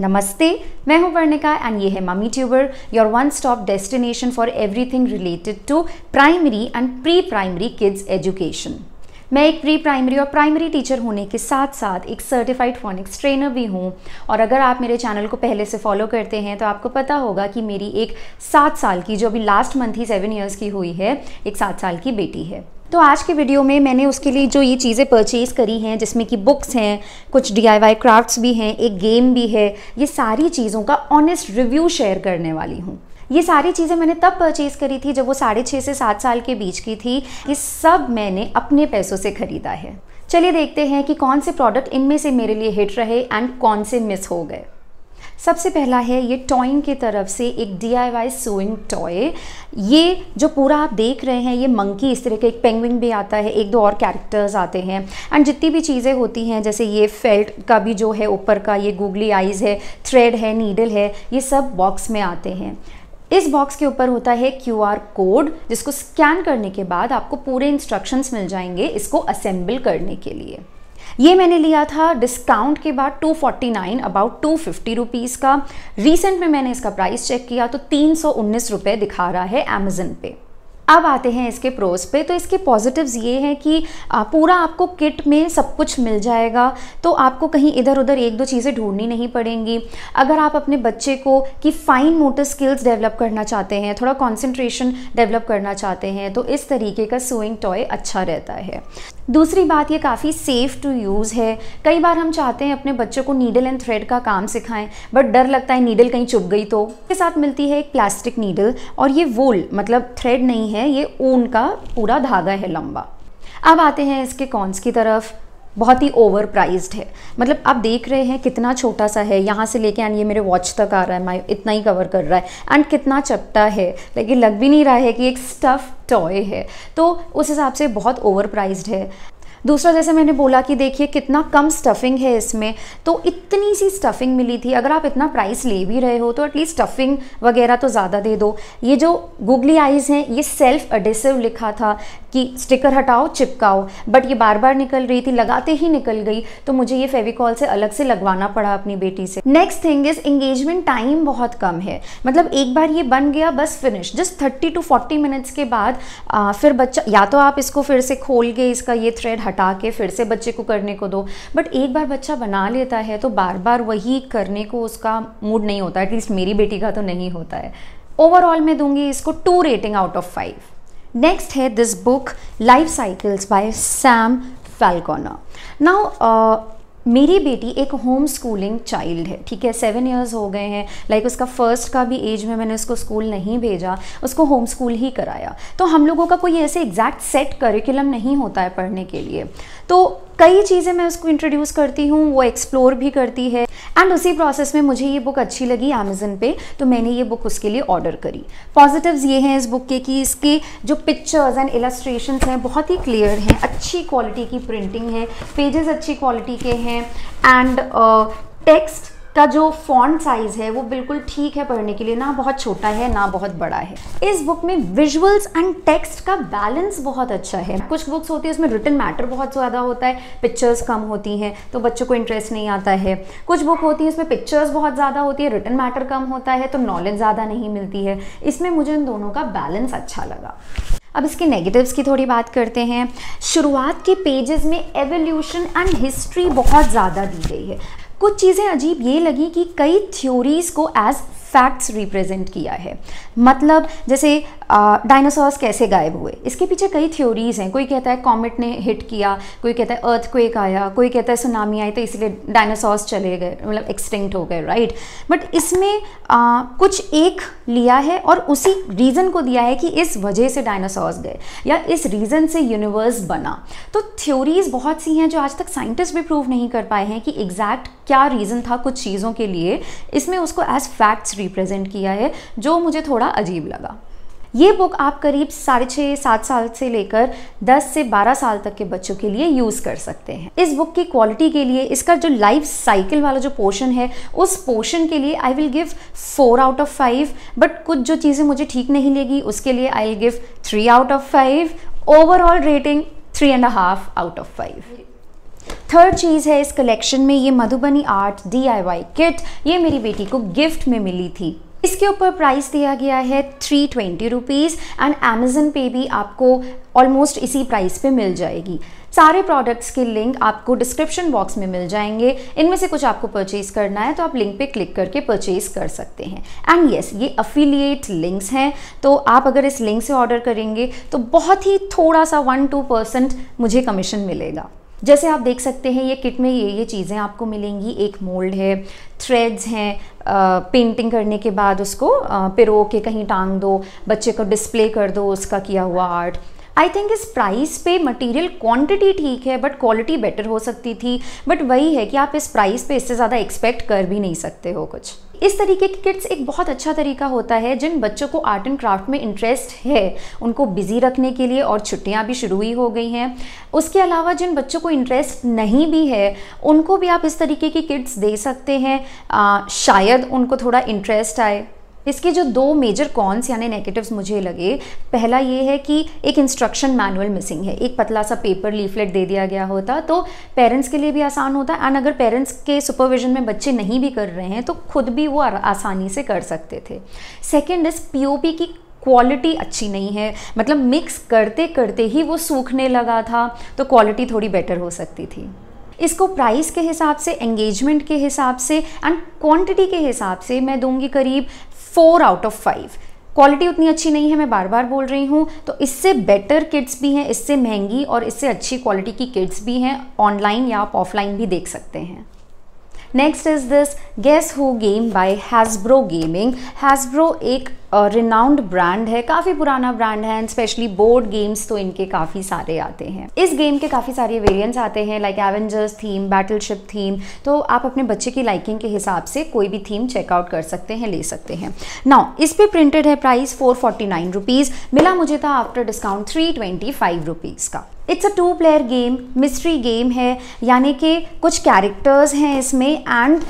नमस्ते मैं हूं वर्णिका एंड ये है Mummy Tuber your one stop destination for everything related to primary and pre primary kids education मैं एक प्री प्राइमरी और प्राइमरी टीचर होने के साथ साथ एक सर्टिफाइड फोनिक्स ट्रेनर भी हूँ और अगर आप मेरे चैनल को पहले से फॉलो करते हैं तो आपको पता होगा कि मेरी एक सात साल की जो अभी लास्ट मंथ ही सेवन ईयर्स की हुई है एक सात साल की बेटी है तो आज के वीडियो में मैंने उसके लिए जो ये चीज़ें परचेज़ करी हैं जिसमें कि बुक्स हैं कुछ डी क्राफ्ट्स भी हैं एक गेम भी है ये सारी चीज़ों का ऑनेस्ट रिव्यू शेयर करने वाली हूँ ये सारी चीज़ें मैंने तब परचेज़ करी थी जब वो साढ़े छः से सात साल के बीच की थी ये सब मैंने अपने पैसों से ख़रीदा है चलिए देखते हैं कि कौन से प्रोडक्ट इनमें से मेरे लिए हिट रहे एंड कौन से मिस हो गए सबसे पहला है ये टॉइंग की तरफ से एक D I Y sewing toy ये जो पूरा आप देख रहे हैं ये मंकी इस तरह का एक पेंगविन भी आता है एक दो और कैरेक्टर्स आते हैं एंड जितनी भी चीज़ें होती हैं जैसे ये फेल्ट का भी जो है ऊपर का ये गूगली आइज़ है थ्रेड है नीडल है ये सब बॉक्स में आते हैं इस बॉक्स के ऊपर होता है क्यू आर कोड जिसको स्कैन करने के बाद आपको पूरे इंस्ट्रक्शंस मिल जाएंगे इसको असेंबल करने के लिए ये मैंने लिया था डिस्काउंट के बाद 249 अबाउट 250 फिफ्टी का रिसेंट में मैंने इसका प्राइस चेक किया तो तीन सौ दिखा रहा है अमेजन पे अब आते हैं इसके प्रोज पे तो इसके पॉजिटिव्स ये हैं कि पूरा आपको किट में सब कुछ मिल जाएगा तो आपको कहीं इधर उधर एक दो चीज़ें ढूंढनी नहीं पड़ेंगी अगर आप अपने बच्चे को कि फ़ाइन मोटर स्किल्स डेवलप करना चाहते हैं थोड़ा कंसंट्रेशन डेवलप करना चाहते हैं तो इस तरीके का सुइंग टॉय अच्छा रहता है दूसरी बात ये काफ़ी सेफ़ टू यूज़ है कई बार हम चाहते हैं अपने बच्चों को नीडल एंड थ्रेड का काम सिखाएं बट डर लगता है नीडल कहीं चुप गई तो के साथ मिलती है एक प्लास्टिक नीडल और ये वोल मतलब थ्रेड नहीं है ये ऊन का पूरा धागा है लंबा अब आते हैं इसके कॉन्स की तरफ बहुत ही ओवर प्राइज्ड है मतलब आप देख रहे हैं कितना छोटा सा है यहाँ से लेके एंड ये मेरे वॉच तक आ रहा है माई इतना ही कवर कर रहा है एंड कितना चपटा है लेकिन लग भी नहीं रहा है कि एक स्टफ़ टॉय है तो उस हिसाब से बहुत ओवर प्राइज्ड है दूसरा जैसे मैंने बोला कि देखिए कितना कम स्टफिंग है इसमें तो इतनी सी स्टफिंग मिली थी अगर आप इतना प्राइस ले भी रहे हो तो एटलीस्ट स्टफिंग वगैरह तो ज़्यादा दे दो ये जो गुगली आइज़ हैं ये सेल्फ एडेसिव लिखा था कि स्टिकर हटाओ चिपकाओ बट ये बार बार निकल रही थी लगाते ही निकल गई तो मुझे ये फेविकॉल से अलग से लगवाना पड़ा अपनी बेटी से next thing is engagement time बहुत कम है मतलब एक बार ये बन गया बस finish just thirty to forty minutes के बाद आ, फिर बच्चा या तो आप इसको फिर से खोल के इसका ये थ्रेड हटा हटा के फिर से बच्चे को करने को दो बट एक बार बच्चा बना लेता है तो बार बार वही करने को उसका मूड नहीं होता एटलीस्ट मेरी बेटी का तो नहीं होता है ओवरऑल मैं दूंगी इसको two rating out of five next है this book Life Cycles by Sam Falcona now मेरी बेटी एक होम स्कूलिंग चाइल्ड है ठीक है सेवन ईयर्स हो गए हैं लाइक उसका फर्स्ट का भी एज में मैंने उसको स्कूल नहीं भेजा उसको होम स्कूल ही कराया तो हम लोगों का कोई ऐसे एग्जैक्ट सेट करिकुलम नहीं होता है पढ़ने के लिए तो कई चीज़ें मैं उसको इंट्रोड्यूस करती हूँ वो एक्सप्लोर भी करती है एंड उसी प्रोसेस में मुझे ये बुक अच्छी लगी अमेजन पे तो मैंने ये बुक उसके लिए ऑर्डर करी पॉजिटिव्स ये हैं इस बुक के कि इसके जो पिक्चर्स एंड इलस्ट्रेशन हैं बहुत ही क्लियर हैं अच्छी क्वालिटी की प्रिंटिंग है पेजेस अच्छी क्वालिटी के हैं एंड टेक्स्ट uh, का जो फॉन्ट साइज़ है वो बिल्कुल ठीक है पढ़ने के लिए ना बहुत छोटा है ना बहुत बड़ा है इस बुक में विजुअल्स एंड टेक्स्ट का बैलेंस बहुत अच्छा है कुछ बुक्स होती है उसमें रिटर्न मैटर बहुत ज़्यादा होता है पिक्चर्स कम होती हैं तो बच्चों को इंटरेस्ट नहीं आता है कुछ बुक होती है उसमें पिक्चर्स बहुत ज़्यादा होती है रिटर्न मैटर कम होता है तो नॉलेज ज़्यादा नहीं मिलती है इसमें मुझे इन दोनों का बैलेंस अच्छा लगा अब इसके नेगेटिव्स की थोड़ी बात करते हैं शुरुआत के पेजेस में एवोल्यूशन एंड हिस्ट्री बहुत ज़्यादा दी गई है कुछ चीज़ें अजीब ये लगी कि कई थ्योरीज़ को एज फैक्ट्स रिप्रेजेंट किया है मतलब जैसे डायनासोर्स कैसे गायब हुए इसके पीछे कई थ्योरीज़ हैं कोई कहता है कॉमेट ने हिट किया कोई कहता है अर्थ क्वेक आया कोई कहता है सुनामी आई तो इसलिए डायनासोर्स चले गए मतलब एक्सटिंक्ट हो गए राइट बट इसमें आ, कुछ एक लिया है और उसी रीज़न को दिया है कि इस वजह से डायनासोर्स गए या इस रीज़न से यूनिवर्स बना तो थ्योरीज़ बहुत सी हैं जो आज तक साइंटिस्ट भी प्रूव नहीं कर पाए हैं कि एग्जैक्ट क्या क्या रीज़न था कुछ चीज़ों के लिए इसमें उसको एज फैक्ट्स रिप्रेजेंट किया है जो मुझे थोड़ा अजीब लगा ये बुक आप करीब साढ़े छः सात साल से लेकर दस से बारह साल तक के बच्चों के लिए यूज़ कर सकते हैं इस बुक की क्वालिटी के लिए इसका जो लाइफ साइकिल वाला जो पोर्शन है उस पोर्शन के लिए I will give four out of five but कुछ जो चीज़ें मुझे ठीक नहीं लगी उसके लिए I will give three out of five overall rating three and half out of five third चीज़ है इस कलेक्शन में ये मधुबनी आर्ट डी किट ये मेरी बेटी को गिफ्ट में मिली थी इसके ऊपर प्राइस दिया गया है three twenty rupees and Amazon पे भी आपको ऑलमोस्ट इसी प्राइस पे मिल जाएगी सारे प्रोडक्ट्स के लिंक आपको डिस्क्रिप्शन बॉक्स में मिल जाएंगे इनमें से कुछ आपको परचेज़ करना है तो आप लिंक पे क्लिक करके परचेज़ कर सकते हैं एंड येस yes, ये अफिलिएट लिंक्स हैं तो आप अगर इस लिंक से ऑर्डर करेंगे तो बहुत ही थोड़ा सा वन टू परसेंट मुझे कमीशन मिलेगा जैसे आप देख सकते हैं ये किट में ये ये चीज़ें आपको मिलेंगी एक मोल्ड है थ्रेड्स हैं पेंटिंग करने के बाद उसको पिरो के कहीं टांग दो बच्चे को डिस्प्ले कर दो उसका किया हुआ आर्ट आई थिंक इस प्राइस पे मटेरियल क्वांटिटी ठीक है बट क्वालिटी बेटर हो सकती थी बट वही है कि आप इस प्राइस पे इससे ज़्यादा एक्सपेक्ट कर भी नहीं सकते हो कुछ इस तरीके की किट्स एक बहुत अच्छा तरीका होता है जिन बच्चों को आर्ट एंड क्राफ्ट में इंटरेस्ट है उनको बिजी रखने के लिए और छुट्टियां भी शुरू ही हो गई हैं उसके अलावा जिन बच्चों को इंटरेस्ट नहीं भी है उनको भी आप इस तरीके की किट्स दे सकते हैं आ, शायद उनको थोड़ा इंटरेस्ट आए इसके जो दो मेजर कॉन्स यानी नेगेटिव्स मुझे लगे पहला ये है कि एक इंस्ट्रक्शन मैनुअल मिसिंग है एक पतला सा पेपर लीफलेट दे दिया गया होता तो पेरेंट्स के लिए भी आसान होता एंड अगर पेरेंट्स के सुपरविजन में बच्चे नहीं भी कर रहे हैं तो खुद भी वो आसानी से कर सकते थे सेकेंड इस पी की क्वालिटी अच्छी नहीं है मतलब मिक्स करते करते ही वो सूखने लगा था तो क्वालिटी थोड़ी बेटर हो सकती थी इसको प्राइस के हिसाब से एंगेजमेंट के हिसाब से एंड क्वांटिटी के हिसाब से मैं दूंगी करीब four out of five quality उतनी अच्छी नहीं है मैं बार बार बोल रही हूँ तो इससे बेटर किट्स भी हैं इससे महंगी और इससे अच्छी क्वालिटी की किट्स भी हैं ऑनलाइन या आप ऑफलाइन भी देख सकते हैं next is this Guess Who game by Hasbro gaming Hasbro एक रिनाउंड ब्रांड है काफ़ी पुराना ब्रांड है एंड स्पेशली बोर्ड गेम्स तो इनके काफ़ी सारे आते हैं इस गेम के काफ़ी सारे वेरियंट्स आते हैं like Avengers theme Battleship theme तो आप अपने बच्चे की लाइकिंग के हिसाब से कोई भी थीम चेकआउट कर सकते हैं ले सकते हैं नाउ इस पर प्रिंटेड है price four forty nine rupees मिला मुझे था after discount three twenty five rupees का it's a two player game mystery game है यानी कि कुछ कैरेक्टर्स हैं इसमें एंड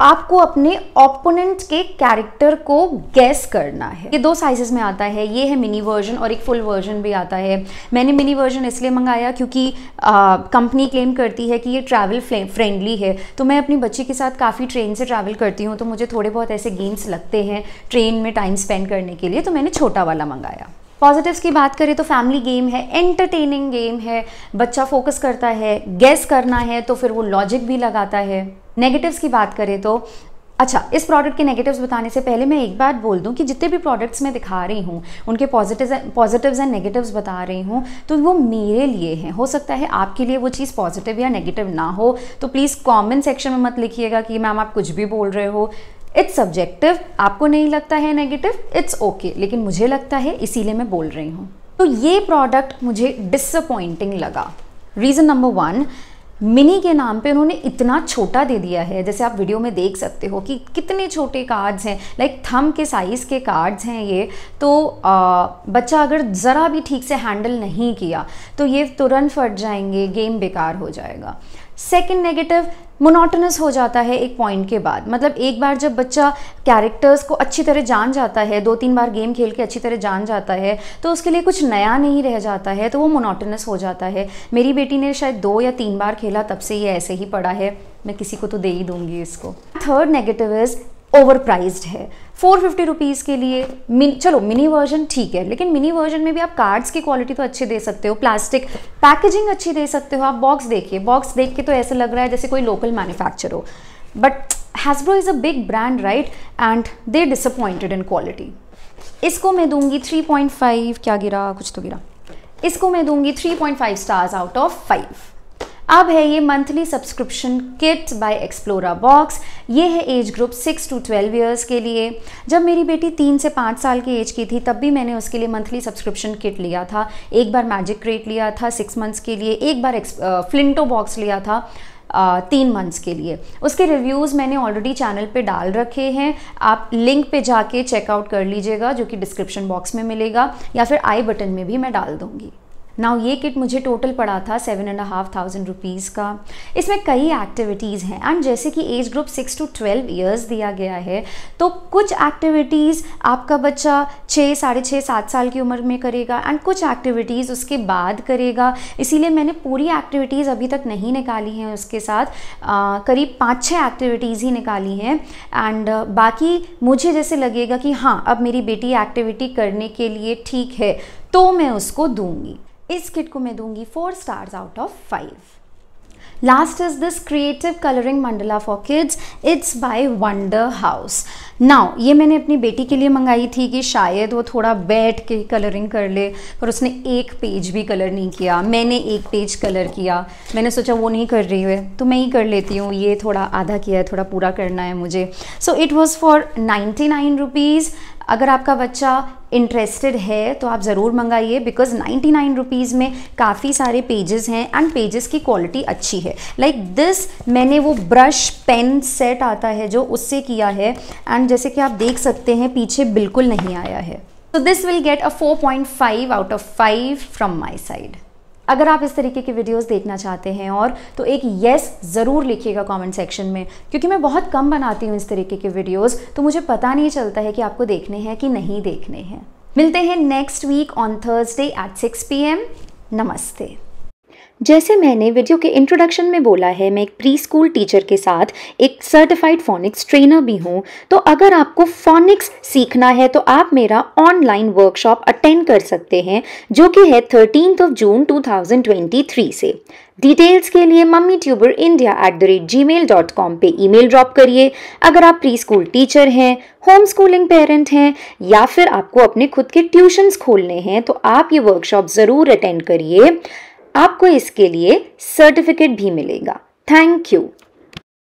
आपको अपने ओपोनेंट के कैरेक्टर को गैस करना है ये दो साइजेस में आता है ये है मिनी वर्जन और एक फुल वर्जन भी आता है मैंने मिनी वर्जन इसलिए मंगाया क्योंकि कंपनी क्लेम करती है कि ये ट्रैवल फ्रेंडली है तो मैं अपनी बच्ची के साथ काफ़ी ट्रेन से ट्रैवल करती हूँ तो मुझे थोड़े बहुत ऐसे गेम्स लगते हैं ट्रेन में टाइम स्पेंड करने के लिए तो मैंने छोटा वाला मंगाया पॉजिटिव्स की बात करें तो फैमिली गेम है एंटरटेनिंग गेम है बच्चा फोकस करता है गेस करना है तो फिर वो लॉजिक भी लगाता है नेगेटिव्स की बात करें तो अच्छा इस प्रोडक्ट के नेगेटिव्स बताने से पहले मैं एक बात बोल दूं कि जितने भी प्रोडक्ट्स मैं दिखा रही हूँ उनके पॉजिटिव पॉजिटिव्स एंड नेगेटिव्स बता रही हूँ तो वो मेरे लिए हैं हो सकता है आपके लिए वो चीज़ पॉजिटिव या नेगेटिव ना हो तो प्लीज़ कमेंट सेक्शन में मत लिखिएगा कि मैम आप कुछ भी बोल रहे हो इट्स सब्जेक्टिव आपको नहीं लगता है नेगेटिव इट्स ओके लेकिन मुझे लगता है इसीलिए मैं बोल रही हूँ तो ये प्रोडक्ट मुझे डिसअपॉइंटिंग लगा रीज़न नंबर वन मिनी के नाम पे उन्होंने इतना छोटा दे दिया है जैसे आप वीडियो में देख सकते हो कि कितने छोटे कार्ड्स हैं लाइक थम के साइज़ के कार्ड्स हैं ये तो आ, बच्चा अगर ज़रा भी ठीक से हैंडल नहीं किया तो ये तुरंत फट जाएंगे गेम बेकार हो जाएगा सेकेंड नेगेटिव मोनोटनस हो जाता है एक पॉइंट के बाद मतलब एक बार जब बच्चा कैरेक्टर्स को अच्छी तरह जान जाता है दो तीन बार गेम खेल के अच्छी तरह जान जाता है तो उसके लिए कुछ नया नहीं रह जाता है तो वो मोनोटनस हो जाता है मेरी बेटी ने शायद दो या तीन बार खेल खेला तब से ये ऐसे ही पड़ा है मैं किसी को तो दे ही दूंगी इसको third negative is overpriced है फोर फिफ्टी रुपीज़ के लिए मिन चलो मिनी वर्जन ठीक है लेकिन मिनी वर्जन में भी आप कार्ड्स की क्वालिटी तो अच्छी दे सकते हो प्लास्टिक पैकेजिंग अच्छी दे सकते हो आप बॉक्स देखिए बॉक्स देख के तो ऐसे लग रहा है जैसे कोई लोकल मैन्युफैक्चर हो but Hasbro is a big brand right and they disappointed in quality इसको मैं दूंगी 3.5 क्या गिरा कुछ तो गिरा इसको मैं दूंगी 3.5 स्टार्स आउट ऑफ 5 अब है ये monthly subscription kit by Explora box ये है age group six to twelve years के लिए जब मेरी बेटी तीन से पाँच साल की एज की थी तब भी मैंने उसके लिए मंथली सब्सक्रिप्शन किट लिया था एक बार मैजिक क्रेट लिया था सिक्स मंथ्स के लिए एक बार फ्लिंटो बॉक्स लिया था आ, तीन मंथ्स के लिए उसके रिव्यूज़ मैंने ऑलरेडी चैनल पे डाल रखे हैं आप लिंक पे जाके चेकआउट कर लीजिएगा जो कि डिस्क्रिप्शन बॉक्स में मिलेगा या फिर आई बटन में भी मैं डाल दूँगी नाउ ये किट मुझे टोटल पड़ा था seven and half thousand rupees का इसमें कई एक्टिविटीज़ हैं एंड जैसे कि age group six to twelve years दिया गया है तो कुछ एक्टिविटीज़ आपका बच्चा छः साढ़े छः सात साल की उम्र में करेगा एंड कुछ एक्टिविटीज़ उसके बाद करेगा इसीलिए मैंने पूरी एक्टिविटीज़ अभी तक नहीं निकाली हैं उसके साथ आ, करीब पाँच छः एक्टिविटीज़ ही निकाली हैं एंड बाकी मुझे जैसे लगेगा कि हाँ अब मेरी बेटी एक्टिविटी करने के लिए ठीक है तो मैं उसको दूंगी इस किट को मैं दूंगी four stars out of five last is this creative colouring mandala for kids it's by Wonder House now ये मैंने अपनी बेटी के लिए मंगाई थी कि शायद वो थोड़ा बैठ के कलरिंग कर ले पर उसने एक पेज भी कलर नहीं किया मैंने एक पेज कलर किया मैंने सोचा वो नहीं कर रही है तो मैं ही कर लेती हूँ ये थोड़ा आधा किया है थोड़ा पूरा करना है मुझे so it was for ninety nine rupees अगर आपका बच्चा इंटरेस्टेड है तो आप ज़रूर मंगाइए बिकॉज नाइन्टी नाइन रुपीज़ में काफ़ी सारे पेजेस हैं एंड पेजेस की क्वालिटी अच्छी है लाइक like दिस मैंने वो ब्रश पेन सेट आता है जो उससे किया है एंड जैसे कि आप देख सकते हैं पीछे बिल्कुल नहीं आया है so this will get a 4.5 out of five from my side अगर आप इस तरीके की वीडियोस देखना चाहते हैं और तो एक येस ज़रूर लिखिएगा कमेंट सेक्शन में क्योंकि मैं बहुत कम बनाती हूँ इस तरीके के वीडियोस तो मुझे पता नहीं चलता है कि आपको देखने हैं कि नहीं देखने हैं मिलते हैं next week on Thursday at six P नमस्ते जैसे मैंने वीडियो के इंट्रोडक्शन में बोला है मैं एक प्री स्कूल टीचर के साथ एक सर्टिफाइड फोनिक्स ट्रेनर भी हूँ तो अगर आपको फोनिक्स सीखना है तो आप मेरा ऑनलाइन वर्कशॉप अटेंड कर सकते हैं जो कि है थर्टीन ऑफ जून 2023 से डिटेल्स के लिए mummy tuber India at the rate Gmail dot com पर ई मेल ड्रॉप करिए अगर आप प्री स्कूल टीचर हैं होम स्कूलिंग पेरेंट हैं या फिर आपको अपने खुद के ट्यूशन्स खोलने हैं तो आप ये वर्कशॉप ज़रूर अटेंड करिए आपको इसके लिए सर्टिफिकेट भी मिलेगा थैंक यू